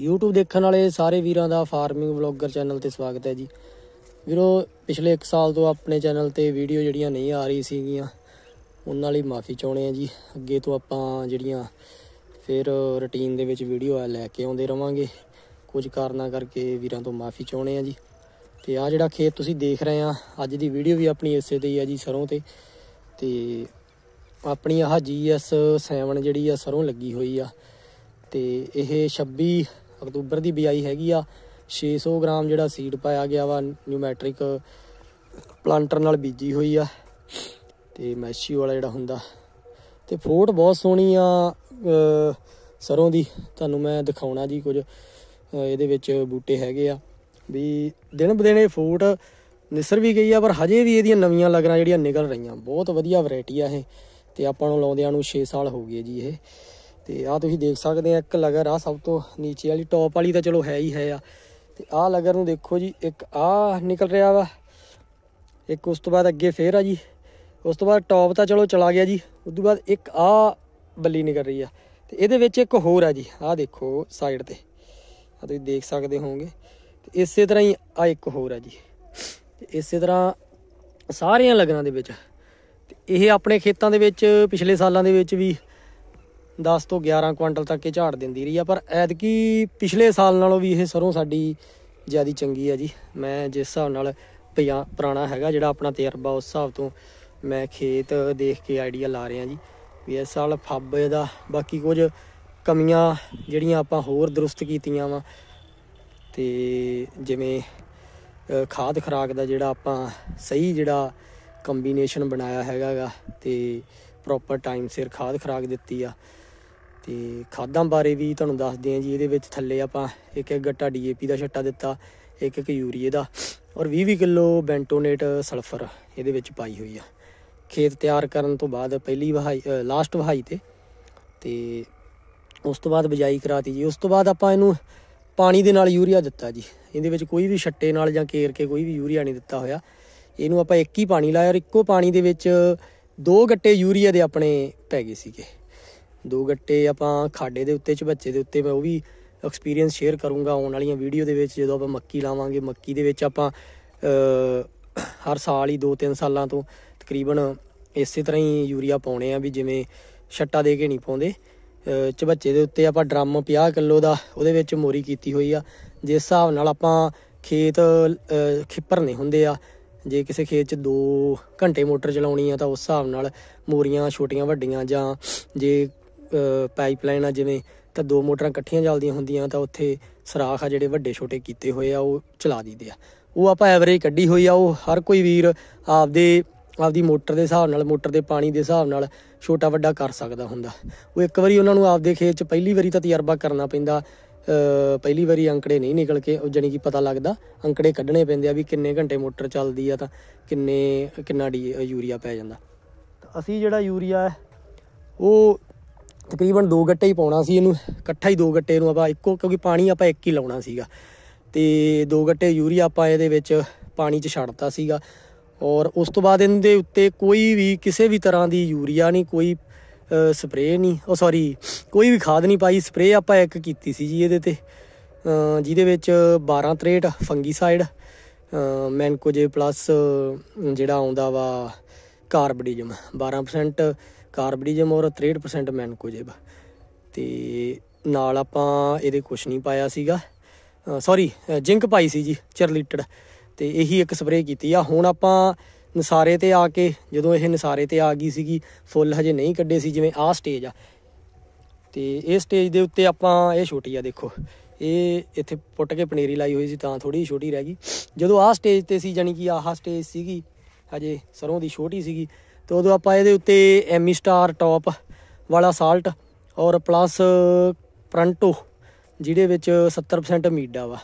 YouTube ਦੇਖਣ ਵਾਲੇ ਸਾਰੇ ਵੀਰਾਂ ਦਾ ਫਾਰਮਿੰਗ ਵਲੌਗਰ ਚੈਨਲ ਤੇ ਸਵਾਗਤ ਹੈ ਜੀ ਵੀਰੋ ਪਿਛਲੇ 1 ਸਾਲ ਤੋਂ ਆਪਣੇ ਚੈਨਲ ਤੇ ਵੀਡੀਓ ਜਿਹੜੀਆਂ ਨਹੀਂ ਆ ਰਹੀ ਸੀਗੀਆਂ ਉਹਨਾਂ ਲਈ ਮਾਫੀ ਚਾਹੁੰਦੇ ਆ ਜੀ ਅੱਗੇ ਤੋਂ ਆਪਾਂ ਜਿਹੜੀਆਂ ਫਿਰ ਰੁਟੀਨ ਦੇ ਵਿੱਚ ਵੀਡੀਓ ਆ ਲੈ ਕੇ ਆਉਂਦੇ ਰਵਾਂਗੇ ਕੁਝ ਕਾਰਨਾਂ ਕਰਕੇ ਵੀਰਾਂ ਤੋਂ ਮਾਫੀ ਚਾਹੁੰਦੇ ਆ ਜੀ ਤੇ ਆ ਜਿਹੜਾ ਖੇਤ ਤੁਸੀਂ ਦੇਖ ਰਹੇ ਆ ਅੱਜ ਦੀ ਵੀਡੀਓ ਵੀ ਆਪਣੀ ਇਸੇ ਤੇ ਹੀ ਆ ਜੀ ਸਰੋਂ ਤੇ ਤੇ ਆਪਣੀ ਆਹ ਜੀਐਸ 7 ਜਿਹੜੀ ਆ ਸਰੋਂ ਲੱਗੀ ਹੋਈ ਆ ਤੇ ਇਹ 26 ਅਕਤੂਬਰ ਦੀ ਬਿਜਾਈ ਹੈਗੀ ਆ 600 ਗ੍ਰਾਮ ਜਿਹੜਾ ਸੀਡ ਪਾਇਆ ਗਿਆ ਵਾ ਨਿਊਮੈਟ੍ਰਿਕ ਪਲਾਂਟਰ ਨਾਲ ਬੀਜੀ ਹੋਈ ਆ ਤੇ ਮੈਸ਼ੀ ਵਾਲਾ ਜਿਹੜਾ ਹੁੰਦਾ ਤੇ ਫੋਟ ਬਹੁਤ ਸੋਹਣੀ ਆ ਸਰੋਂ ਦੀ ਤੁਹਾਨੂੰ ਮੈਂ ਦਿਖਾਉਣਾ ਜੀ ਕੁਝ ਇਹਦੇ ਵਿੱਚ ਬੂਟੇ ਹੈਗੇ ਆ ਵੀ ਦਿਨ ਬਦਿਨੇ ਫੋਟ ਨਿਸਰ ਵੀ ਗਈ ਆ ਪਰ ਹਜੇ ਵੀ ਇਹਦੀਆਂ ਨਵੀਆਂ ਲਗਰਾਂ ਜਿਹੜੀਆਂ ਨਿਕਲ ਰਹੀਆਂ ਬਹੁਤ ਵਧੀਆ ਵੈਰਾਈਟੀ ਆ ਇਹ ਤੇ ਆਪਾਂ ਨੂੰ ਲਾਉਂਦਿਆਂ ਨੂੰ 6 ਸਾਲ ਹੋ ਗਏ ਜੀ ਇਹ ਤੇ ਆਹ ਤੁਸੀਂ ਦੇਖ ਸਕਦੇ ਆ ਇੱਕ ਲਗਰ ਆ ਸਭ ਤੋਂ ਨੀਚੇ ਵਾਲੀ ਟੌਪ ਵਾਲੀ ਤਾਂ ਚਲੋ ਹੈ ਹੀ ਹੈ ਆ ਤੇ ਆਹ ਲਗਰ ਨੂੰ ਦੇਖੋ ਜੀ ਇੱਕ ਆ ਨਿਕਲ ਰਿਹਾ ਵਾ ਇੱਕ ਉਸ ਤੋਂ ਬਾਅਦ ਅੱਗੇ ਫੇਰ ਆ ਜੀ ਉਸ ਤੋਂ ਬਾਅਦ ਟੌਪ ਤਾਂ ਚਲੋ ਚਲਾ ਗਿਆ ਜੀ ਉਸ ਤੋਂ ਬਾਅਦ ਇੱਕ ਆ ਬੱਲੀ ਨਿਕਲ ਰਹੀ ਆ ਤੇ ਇਹਦੇ ਵਿੱਚ ਇੱਕ ਹੋਰ ਆ ਜੀ ਆਹ ਦੇਖੋ ਸਾਈਡ ਤੇ ਆ ਤੁਸੀਂ ਦੇਖ ਸਕਦੇ ਹੋਵੋਗੇ ਤੇ ਇਸੇ ਤਰ੍ਹਾਂ ਹੀ ਆ ਇੱਕ ਹੋਰ ਆ ਜੀ ਤੇ ਇਸੇ ਤਰ੍ਹਾਂ ਸਾਰੀਆਂ ਲਗਨਾਂ ਦੇ ਵਿੱਚ ਤੇ ਇਹ ਆਪਣੇ ਖੇਤਾਂ ਦੇ ਵਿੱਚ ਪਿਛਲੇ ਸਾਲਾਂ ਦੇ ਵਿੱਚ ਵੀ 10 ਤੋਂ 11 ਕੁਇੰਟਲ ਤੱਕ ਇਹ ਝਾੜ ਦਿੰਦੀ ਰਹੀ ਆ ਪਰ ਐਦਕੀ ਪਿਛਲੇ ਸਾਲ ਨਾਲੋਂ ਵੀ ਇਹ ਸਰੋਂ ਸਾਡੀ ਜਿਆਦੀ ਚੰਗੀ ਆ ਜੀ ਮੈਂ ਜਿਸ ਹਿਸਾਬ ਨਾਲ ਪੁਰਾਣਾ ਹੈਗਾ ਜਿਹੜਾ ਆਪਣਾ ਤਜਰਬਾ ਉਸ ਹਿਸਾਬ ਤੋਂ ਮੈਂ ਖੇਤ ਦੇਖ ਕੇ ਆਈਡੀਆ ਲਾ ਰਿਹਾ ਜੀ ਵੀ ਇਸ ਸਾਲ ਫੱਬ ਦਾ ਬਾਕੀ ਕੁਝ ਕਮੀਆਂ ਜਿਹੜੀਆਂ ਆਪਾਂ ਹੋਰ ਦਰੁਸਤ ਕੀਤੀਆਂ ਵਾ ਤੇ ਜਿਵੇਂ ਖਾਦ ਖਰਾਕ ਦਾ ਜਿਹੜਾ ਆਪਾਂ ਸਹੀ ਜਿਹੜਾ ਕੰਬੀਨੇਸ਼ਨ ਬਣਾਇਆ ਹੈਗਾਗਾ ਤੇ ਪ੍ਰੋਪਰ ਟਾਈਮ ਸਿਰ ਖਾਦ ਖਰਾਕ ਦਿੱਤੀ ਆ ਤੇ ਖਾਦਾਂ ਬਾਰੇ ਵੀ ਤੁਹਾਨੂੰ ਦੱਸਦੇ ਆਂ ਜੀ ਇਹਦੇ ਵਿੱਚ ਥੱਲੇ ਆਪਾਂ ਇੱਕ ਇੱਕ ਗੱਟਾ ਡੀਏਪੀ ਦਾ ਛੱਟਾ ਦਿੱਤਾ ਇੱਕ ਇੱਕ ਯੂਰੀਏ ਦਾ ਔਰ 20 20 ਕਿਲੋ ਬੈਂਟੋਨੇਟ ਸਲਫਰ ਇਹਦੇ ਵਿੱਚ ਪਾਈ ਹੋਈ ਆ ਖੇਤ ਤਿਆਰ ਕਰਨ ਤੋਂ ਬਾਅਦ ਪਹਿਲੀ ਵਹਾਈ ਲਾਸਟ ਵਹਾਈ ਤੇ ਤੇ ਉਸ ਤੋਂ ਬਾਅਦ ਬਜਾਈ ਕਰਾਤੀ ਜੀ ਉਸ ਤੋਂ ਬਾਅਦ ਆਪਾਂ ਇਹਨੂੰ ਪਾਣੀ ਦੇ ਨਾਲ ਯੂਰੀਆ ਦਿੱਤਾ ਜੀ ਇਹਦੇ ਵਿੱਚ ਕੋਈ ਵੀ ਛੱਟੇ ਨਾਲ ਜਾਂ ਕੇਰ ਕੇ ਕੋਈ ਵੀ ਯੂਰੀਆ ਨਹੀਂ ਦਿੱਤਾ ਹੋਇਆ ਇਹਨੂੰ ਆਪਾਂ ਇੱਕ ਹੀ ਪਾਣੀ ਲਾਇਆ ਔਰ ਇੱਕੋ ਪਾਣੀ ਦੇ ਵਿੱਚ ਦੋ ਗੱਟੇ ਯੂਰੀਆ ਦੇ ਆਪਣੇ ਪੈ ਗਏ ਸੀਗੇ ਦੋ ਗੱਟੇ ਆਪਾਂ ਖਾਡੇ ਦੇ ਉੱਤੇ ਚ ਬੱਚੇ ਦੇ ਉੱਤੇ ਮੈਂ ਉਹ ਵੀ ਐਕਸਪੀਰੀਅੰਸ ਸ਼ੇਅਰ ਕਰੂੰਗਾ ਆਉਣ ਵਾਲੀਆਂ ਵੀਡੀਓ ਦੇ ਵਿੱਚ ਜਦੋਂ ਆਪਾਂ ਮੱਕੀ ਲਾਵਾਂਗੇ ਮੱਕੀ ਦੇ ਵਿੱਚ ਆਪਾਂ ਹਰ ਸਾਲ ਹੀ 2-3 ਸਾਲਾਂ ਤੋਂ ਤਕਰੀਬਨ ਇਸੇ ਤਰ੍ਹਾਂ ਹੀ ਯੂਰੀਆ ਪਾਉਣੇ ਆ ਵੀ ਜਿਵੇਂ ਛੱਟਾ ਦੇ ਕੇ ਨਹੀਂ ਪਾਉਂਦੇ ਬੱਚੇ ਦੇ ਉੱਤੇ ਆਪਾਂ ਡਰਮ 50 ਕਿਲੋ ਦਾ ਉਹਦੇ ਵਿੱਚ ਮੋਰੀ ਕੀਤੀ ਹੋਈ ਆ ਜਿਸ ਹਿਸਾਬ ਨਾਲ ਆਪਾਂ ਖੇਤ ਨਹੀਂ ਹੁੰਦੇ ਆ ਜੇ ਕਿਸੇ ਖੇਤ 'ਚ 2 ਘੰਟੇ ਮੋਟਰ ਚਲਾਉਣੀ ਆ ਤਾਂ ਉਸ ਹਿਸਾਬ ਨਾਲ ਮੋਰੀਆਂ ਛੋਟੀਆਂ ਵੱਡੀਆਂ ਜਾਂ ਜੇ ਪਾਈਪਲਾਈਨ ਆ ਜਿਵੇਂ ਤਾਂ ਦੋ ਮੋਟਰਾਂ ਇਕੱਠੀਆਂ ਚੱਲਦੀਆਂ ਹੁੰਦੀਆਂ ਤਾਂ ਉੱਥੇ ਸਰਾਖ ਆ ਜਿਹੜੇ ਵੱਡੇ ਛੋਟੇ ਕੀਤੇ ਹੋਏ ਆ ਉਹ ਚਲਾ ਦਿੰਦੇ ਆ ਉਹ ਆਪਾਂ ਐਵਰੇਜ ਕੱਢੀ ਹੋਈ ਆ ਉਹ ਹਰ ਕੋਈ ਵੀਰ ਆਪਦੇ ਆਪਦੀ ਮੋਟਰ ਦੇ ਹਿਸਾਬ ਨਾਲ ਮੋਟਰ ਦੇ ਪਾਣੀ ਦੇ ਹਿਸਾਬ ਨਾਲ ਛੋਟਾ ਵੱਡਾ ਕਰ ਸਕਦਾ ਹੁੰਦਾ ਉਹ ਇੱਕ ਵਾਰੀ ਉਹਨਾਂ ਨੂੰ ਆਪਦੇ ਖੇਤ 'ਚ ਪਹਿਲੀ ਵਾਰੀ ਤਾਂ ਤਜਰਬਾ ਕਰਨਾ ਪੈਂਦਾ ਪਹਿਲੀ ਵਾਰੀ ਅੰਕੜੇ ਨਹੀਂ ਨਿਕਲ ਕੇ ਜਾਨੀ ਕਿ ਪਤਾ ਲੱਗਦਾ ਅੰਕੜੇ ਕੱਢਣੇ ਪੈਂਦੇ ਆ ਵੀ ਕਿੰਨੇ ਘੰਟੇ ਮੋਟਰ ਚੱਲਦੀ ਆ ਤਾਂ ਕਿੰਨੇ ਕਿੰਨਾ ਡੀ ਯੂਰੀਆ ਪੈ ਜਾਂਦਾ ਅਸੀਂ ਜਿਹੜਾ ਯੂਰੀਆ ਉਹ ਤਕਰੀਬਨ 2 ਗੱਟੇ ਹੀ ਪਾਉਣਾ ਸੀ ਇਹਨੂੰ ਇਕੱਠਾ ਹੀ 2 ਗੱਟੇ ਨੂੰ ਆਪਾਂ ਇੱਕੋ ਕਿਉਂਕਿ ਪਾਣੀ ਆਪਾਂ ਇੱਕ ਹੀ ਲਾਉਣਾ ਸੀਗਾ ਤੇ 2 ਗੱਟੇ ਯੂਰੀਆ ਆਪਾਂ ਇਹਦੇ ਵਿੱਚ ਪਾਣੀ 'ਚ ਛੱਡਤਾ ਸੀਗਾ ਔਰ ਉਸ ਤੋਂ ਬਾਅਦ ਇਹਦੇ ਉੱਤੇ ਕੋਈ ਵੀ ਕਿਸੇ ਵੀ ਤਰ੍ਹਾਂ ਦੀ ਯੂਰੀਆ ਨਹੀਂ ਕੋਈ ਸਪਰੇ ਨਹੀਂ ਉਹ ਸੌਰੀ ਕੋਈ ਵੀ ਖਾਦ ਨਹੀਂ ਪਾਈ ਸਪਰੇ ਆਪਾਂ ਇੱਕ ਕੀਤੀ ਸੀ ਜੀ ਇਹਦੇ ਤੇ ਜਿਹਦੇ ਵਿੱਚ 12 63 ਫੰਗੀਸਾਈਡ ਮੈਨਕੋਜੇ ਪਲੱਸ ਜਿਹੜਾ ਆਉਂਦਾ ਵਾ ਕਾਰਬਡੀਜ਼ਮ 12% ਕਾਰਬੜੀਜਮ ਔਰ 63% ਮੈਨਕੋਜੇਬ ਤੇ ਨਾਲ ਆਪਾਂ ਇਹਦੇ ਕੁਝ ਨਹੀਂ ਪਾਇਆ ਸੀਗਾ ਸੌਰੀ ਜਿੰਕ ਪਾਈ ਸੀ ਜੀ ਚਰਲੀਟਡ ਤੇ ਇਹੀ ਇੱਕ ਸਪਰੇਅ ਕੀਤੀ ਆ ਹੁਣ ਆਪਾਂ ਨਸਾਰੇ ਤੇ ਆ ਕੇ ਜਦੋਂ ਇਹ ਨਸਾਰੇ ਤੇ ਆ ਗਈ ਸੀਗੀ ਫੁੱਲ ਹਜੇ ਨਹੀਂ ਕੱਢੇ ਸੀ ਜਿਵੇਂ ਆਹ ਸਟੇਜ ਆ ਤੇ ਇਹ ਸਟੇਜ ਦੇ ਉੱਤੇ ਆਪਾਂ ਇਹ ਛੋਟੀ ਆ ਦੇਖੋ ਇਹ ਇੱਥੇ ਪੁੱਟ ਕੇ ਪਨੀਰੀ ਲਾਈ ਹੋਈ ਸੀ ਤਾਂ ਥੋੜੀ ਛੋਟੀ ਰਹਿ ਗਈ ਜਦੋਂ ਆਹ ਸਟੇਜ ਤੇ ਸੀ ਜਾਨੀ ਕਿ ਆਹ ਸਟੇਜ ਸੀਗੀ ਹਜੇ ਸਰੋਂ ਦੀ ਛੋਟੀ ਸੀਗੀ ਤੇ ਉਦੋਂ ਆਪਾਂ ਇਹਦੇ ਉੱਤੇ ਐਮੀ ਸਟਾਰ ਟੌਪ ਵਾਲਾ ਸਾਲਟ ਔਰ ਪਲੱਸ ਪ੍ਰੰਟੋ ਜਿਹਦੇ ਵਿੱਚ 70% ਮੀਡਾ ਵਾ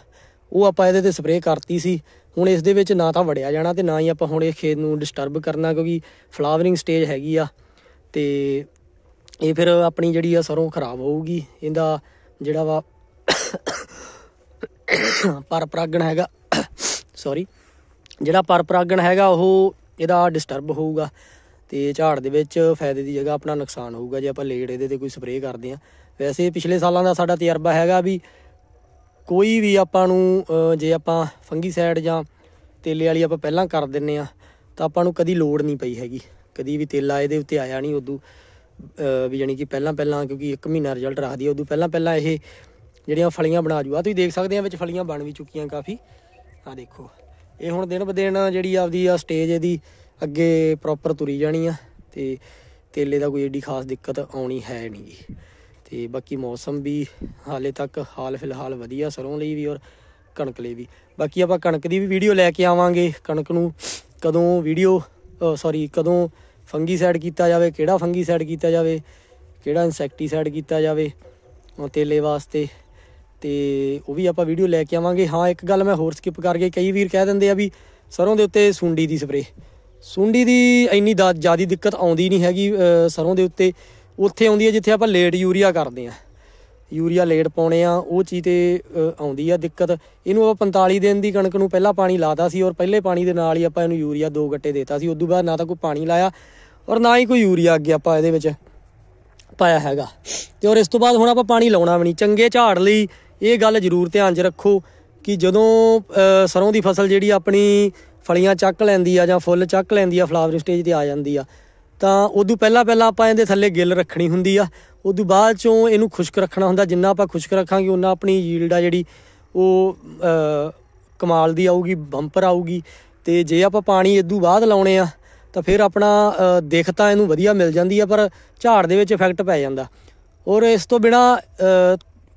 ਉਹ ਆਪਾਂ ਇਹਦੇ ਤੇ ਸਪਰੇਅ ਕਰਤੀ ਸੀ ਹੁਣ ਇਸ ਦੇ ਵਿੱਚ ਨਾ ਤਾਂ ਵੜਿਆ ਜਾਣਾ ਤੇ ਨਾ ਹੀ ਆਪਾਂ ਹੁਣ ਇਹ ਖੇਤ ਨੂੰ ਡਿਸਟਰਬ ਕਰਨਾ ਕਿਉਂਕਿ ਫਲਾਵਰਿੰਗ ਸਟੇਜ ਹੈਗੀ ਆ ਤੇ ਇਹ ਫਿਰ ਆਪਣੀ ਜਿਹੜੀ ਆ ਸਰੋਂ ਖਰਾਬ ਹੋਊਗੀ ਇਹਦਾ ਜਿਹੜਾ ਵਾ ਪਰ ਪ੍ਰਾਗਣ ਹੈਗਾ ਸੌਰੀ ਜਿਹੜਾ ਪਰ ਪ੍ਰਾਗਣ ਹੈਗਾ ਉਹ ਇਹਦਾ ਡਿਸਟਰਬ ਹੋਊਗਾ ਤੇ ਝਾੜ ਦੇ ਵਿੱਚ ਫਾਇਦੇ ਦੀ ਜਗ੍ਹਾ ਆਪਣਾ ਨੁਕਸਾਨ ਹੋਊਗਾ ਜੇ ਆਪਾਂ ਲੇਟ ਇਹਦੇ ਤੇ ਕੋਈ ਸਪਰੇਅ ਕਰਦੇ ਆ ਵੈਸੇ ਪਿਛਲੇ ਸਾਲਾਂ ਦਾ ਸਾਡਾ ਤਜਰਬਾ ਹੈਗਾ ਵੀ ਕੋਈ ਵੀ ਆਪਾਂ ਨੂੰ ਜੇ ਆਪਾਂ ਫੰਗੀ ਸਾਈਡ ਜਾਂ ਤੇਲੇ ਵਾਲੀ ਆਪਾਂ ਪਹਿਲਾਂ ਕਰ ਦਿੰਨੇ ਆ ਤਾਂ ਆਪਾਂ ਨੂੰ ਕਦੀ ਲੋੜ ਨਹੀਂ ਪਈ ਹੈਗੀ ਕਦੀ ਵੀ ਤੇਲਾ ਇਹਦੇ ਉੱਤੇ ਆਇਆ ਨਹੀਂ ਉਦੋਂ ਵੀ ਯਾਨੀ ਕਿ ਪਹਿਲਾਂ ਪਹਿਲਾਂ ਕਿਉਂਕਿ 1 ਮਹੀਨਾ ਰਿਜ਼ਲਟ ਰੱਖਦੀ ਆ ਉਦੋਂ ਪਹਿਲਾਂ ਪਹਿਲਾਂ ਇਹ ਜਿਹੜੀਆਂ ਫਲੀਆਂ ਬਣਾ ਜੂਆ ਤੁਸੀਂ ਦੇਖ ਸਕਦੇ ਆ ਵਿੱਚ ਫਲੀਆਂ ਬਣ ਵੀ ਚੁੱਕੀਆਂ ਕਾਫੀ ਆ ਦੇਖੋ ਇਹ ਹੁਣ ਦਿਨ ਬਦਿਨ ਜਿਹੜੀ ਆਪਦੀ ਆ ਸਟੇਜ ਇਹਦੀ ਅੱਗੇ ਪ੍ਰੋਪਰ ਤੁਰੀ ਜਾਣੀ ਆ ਤੇ ਤੇਲੇ ਦਾ ਕੋਈ ਏਡੀ ਖਾਸ ਦਿੱਕਤ ਆਉਣੀ ਹੈ ਨਹੀਂ ਜੀ ਤੇ ਬਾਕੀ ਮੌਸਮ ਵੀ ਹਾਲੇ ਤੱਕ ਹਾਲ ਫਿਲਹਾਲ ਵਧੀਆ ਸਰੋਂ ਲਈ ਵੀ ਔਰ ਕਣਕ ਲਈ ਵੀ ਬਾਕੀ ਆਪਾਂ ਕਣਕ ਦੀ ਵੀ ਵੀਡੀਓ ਲੈ ਕੇ ਆਵਾਂਗੇ ਕਣਕ ਨੂੰ ਕਦੋਂ ਵੀਡੀਓ ਸੌਰੀ ਕਦੋਂ ਫੰਗੀ ਸਾਈਡ ਕੀਤਾ ਜਾਵੇ ਕਿਹੜਾ ਫੰਗੀ ਸਾਈਡ ਕੀਤਾ ਜਾਵੇ ਕਿਹੜਾ ਇਨਸੈਕਟੀਸਾਈਡ ਕੀਤਾ ਜਾਵੇ ਤੇਲੇ ਵਾਸਤੇ ਤੇ ਉਹ ਵੀ ਆਪਾਂ ਵੀਡੀਓ ਲੈ ਕੇ ਆਵਾਂਗੇ ਹਾਂ ਇੱਕ ਗੱਲ ਮੈਂ ਹੋਰ ਸਕਿਪ ਕਰ ਗਿਆ ਕਈ ਵੀਰ ਕਹਿ ਦਿੰਦੇ ਆ ਵੀ ਸਰੋਂ ਦੇ ਉੱਤੇ ਸੁੰਡੀ ਦੀ ਸਪਰੇ ਸੁੰਡੀ ਦੀ ਇੰਨੀ ਜ਼ਿਆਦੀ ਦਿੱਕਤ ਆਉਂਦੀ ਨਹੀਂ ਹੈਗੀ ਸਰੋਂ ਦੇ ਉੱਤੇ ਉੱਥੇ ਆਉਂਦੀ ਹੈ ਜਿੱਥੇ ਆਪਾਂ ਲੇਟ ਯੂਰੀਆ ਕਰਦੇ ਆ ਯੂਰੀਆ ਲੇਟ ਪਾਉਣੇ ਆ ਉਹ ਚੀਜ਼ ਤੇ ਆਉਂਦੀ ਆ ਦਿੱਕਤ ਇਹਨੂੰ ਆਪਾਂ 45 ਦਿਨ ਦੀ ਕਣਕ ਨੂੰ ਪਹਿਲਾਂ ਪਾਣੀ ਲਾਦਾ ਸੀ ਔਰ ਪਹਿਲੇ ਪਾਣੀ ਦੇ ਨਾਲ ਹੀ ਆਪਾਂ ਇਹਨੂੰ ਯੂਰੀਆ ਦੋ ਗੱਟੇ ਦੇਤਾ ਸੀ ਉਸ ਤੋਂ ਬਾਅਦ ਨਾ ਤਾਂ ਕੋਈ ਪਾਣੀ ਲਾਇਆ ਔਰ ਨਾ ਹੀ ਕੋਈ ਯੂਰੀਆ ਅੱਗੇ ਆਪਾਂ ਇਹਦੇ ਵਿੱਚ ਪਾਇਆ ਹੈਗਾ ਤੇ ਔਰ ਇਸ ਤੋਂ ਬਾਅਦ ਹੁਣ ਆਪਾਂ ਪਾਣੀ ਲਾਉਣਾ ਵੀ ਨਹੀਂ ਚੰਗੇ ਝਾੜ ਲਈ ਇਹ ਗੱਲ ਜ਼ਰੂਰ ਧਿਆਨ 'ਚ ਰੱਖੋ ਕਿ ਜਦੋਂ ਸਰੋਂ ਦੀ ਫਸਲ ਜਿਹੜੀ ਆਪਣੀ ਫਲੀਆਂ ਚੱਕ ਲੈਂਦੀ ਆ ਜਾਂ ਫੁੱਲ ਚੱਕ ਲੈਂਦੀ ਆ ਫਲਾਵਰ ਸਟੇਜ ਤੇ ਆ ਜਾਂਦੀ ਆ ਤਾਂ ਉਦੋਂ ਪਹਿਲਾਂ ਪਹਿਲਾਂ ਆਪਾਂ ਇਹਦੇ ਥੱਲੇ ਗਿੱਲ ਰੱਖਣੀ ਹੁੰਦੀ ਆ ਉਦੋਂ ਬਾਅਦ ਚੋਂ ਇਹਨੂੰ ਖੁਸ਼ਕ ਰੱਖਣਾ ਹੁੰਦਾ ਜਿੰਨਾ ਆਪਾਂ ਖੁਸ਼ਕ ਰੱਖਾਂਗੇ ਉਹਨਾਂ ਆਪਣੀ ਯੀਲਡ ਆ ਜਿਹੜੀ ਉਹ ਕਮਾਲ ਦੀ ਆਊਗੀ ਬੰਪਰ ਆਊਗੀ ਤੇ ਜੇ ਆਪਾਂ ਪਾਣੀ ਇਦੋਂ ਬਾਅਦ ਲਾਉਣੇ ਆ ਤਾਂ ਫਿਰ ਆਪਣਾ ਦੇਖ ਤਾਂ ਇਹਨੂੰ ਵਧੀਆ ਮਿਲ ਜਾਂਦੀ ਆ ਪਰ ਝਾੜ ਦੇ ਵਿੱਚ ਇਫੈਕਟ ਪੈ ਜਾਂਦਾ ਔਰ ਇਸ ਤੋਂ ਬਿਨਾ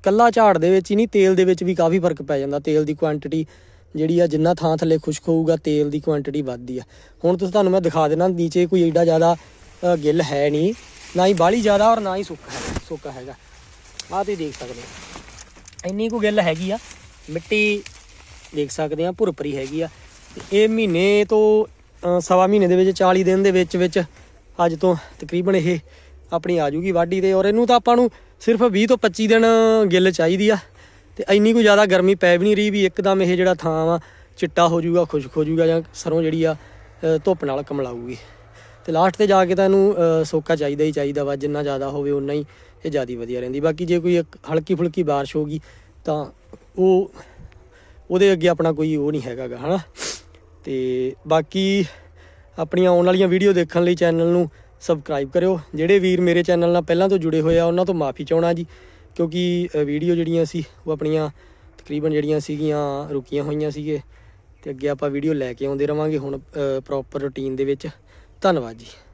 ਕੱਲਾ ਝਾੜ ਦੇ ਵਿੱਚ ਹੀ ਨਹੀਂ ਤੇਲ ਦੇ ਵਿੱਚ ਵੀ ਕਾਫੀ ਫਰਕ ਪੈ ਜਾਂਦਾ ਤੇਲ ਦੀ ਕੁਆਂਟੀਟੀ ਜਿਹੜੀ ਆ ਜਿੰਨਾ ਥਾਂ ਥੱਲੇ ਖੁਸ਼ਕ ਹੋਊਗਾ ਤੇਲ ਦੀ ਕੁਆਂਟੀਟੀ ਵੱਧਦੀ ਆ ਹੁਣ ਤੁਸੀਂ ਤੁਹਾਨੂੰ ਮੈਂ ਦਿਖਾ ਦੇਣਾ ਨੀਚੇ ਕੋਈ ਏਡਾ ਜ਼ਿਆਦਾ ਗਿੱਲ ਹੈ ਨਹੀਂ ਨਾ ਹੀ ਬਾਲੀ ਜ਼ਿਆਦਾ ਔਰ ਨਾ ਹੀ ਸੁੱਕਾ ਹੈ ਸੁੱਕਾ ਹੈਗਾ ਆਹ ਤੁਸੀਂ ਦੇਖ ਸਕਦੇ ਹੋ ਇੰਨੀ ਕੁ ਗਿੱਲ ਹੈਗੀ ਆ ਮਿੱਟੀ ਦੇਖ ਸਕਦੇ ਆ ਭੁਰਪਰੀ ਹੈਗੀ ਆ ਇਹ ਮਹੀਨੇ ਤੋਂ ਸਵਾ ਮਹੀਨੇ ਦੇ ਵਿੱਚ 40 ਦਿਨ ਦੇ ਵਿੱਚ ਵਿੱਚ ਅੱਜ ਤੋਂ ਤਕਰੀਬਨ ਇਹ ਆਪਣੀ ਆ ਜੂਗੀ ਵਾਢੀ ਤੇ ਔਰ ਇਹਨੂੰ ਤਾਂ ਆਪਾਂ ਨੂੰ ਸਿਰਫ 20 ਤੋਂ 25 ਦਿਨ ਗਿੱਲ ਚਾਹੀਦੀ ਆ ਤੇ ਇੰਨੀ ਕੋਈ ਜ਼ਿਆਦਾ ਗਰਮੀ ਪੈ ਵੀ ਨਹੀਂ ਰਹੀ ਵੀ ਇੱਕਦਮ ਇਹ ਜਿਹੜਾ ਥਾਂ ਵਾ ਚਿੱਟਾ ਹੋ ਜਾਊਗਾ ਖੁਸ਼ਕ ਹੋ ਜਾਊਗਾ ਜਾਂ ਸਰੋਂ ਜਿਹੜੀ ਆ ਧੁੱਪ ਨਾਲ ਕਮਲਾਊਗੀ ਤੇ ਲਾਸਟ ਤੇ ਜਾ ਕੇ ਤਾਂ ਇਹਨੂੰ ਸੋਕਾ ਚਾਹੀਦਾ ਹੀ ਚਾਹੀਦਾ ਵਾ ਜਿੰਨਾ ਜ਼ਿਆਦਾ ਹੋਵੇ ਉਨਾ ਹੀ ਇਹ ਜਿਆਦੀ ਵਧੀਆ ਰਹਿੰਦੀ ਬਾਕੀ ਜੇ ਕੋਈ ਹਲਕੀ ਫੁਲਕੀ بارش ਹੋਗੀ ਤਾਂ ਉਹ ਉਹਦੇ ਅੱਗੇ ਆਪਣਾ ਕੋਈ ਉਹ ਨਹੀਂ ਹੈਗਾਗਾ ਹਨਾ ਤੇ ਬਾਕੀ ਆਪਣੀਆਂ ਆਉਣ ਵਾਲੀਆਂ ਵੀਡੀਓ ਦੇਖਣ ਲਈ ਚੈਨਲ ਨੂੰ ਸਬਸਕ੍ਰਾਈਬ ਕਰਿਓ ਜਿਹੜੇ ਵੀਰ ਮੇਰੇ ਚੈਨਲ ਨਾਲ ਪਹਿਲਾਂ ਤੋਂ ਜੁੜੇ ਹੋਏ ਆ ਉਹਨਾਂ ਤੋਂ ਮਾਫੀ ਚਾਹਣਾ ਜੀ ਕਿਉਂਕਿ ਵੀਡੀਓ ਜਿਹੜੀਆਂ ਸੀ ਉਹ ਆਪਣੀਆਂ ਤਕਰੀਬਨ ਜਿਹੜੀਆਂ ਸੀਗੀਆਂ ਰੁਕੀਆਂ ਹੋਈਆਂ ਸੀਗੇ ਤੇ ਅੱਗੇ ਆਪਾਂ ਵੀਡੀਓ ਲੈ ਕੇ ਆਉਂਦੇ ਰਵਾਂਗੇ ਹੁਣ ਪ੍ਰੋਪਰ ਰੁਟੀਨ ਦੇ ਵਿੱਚ ਧੰਨਵਾਦ ਜੀ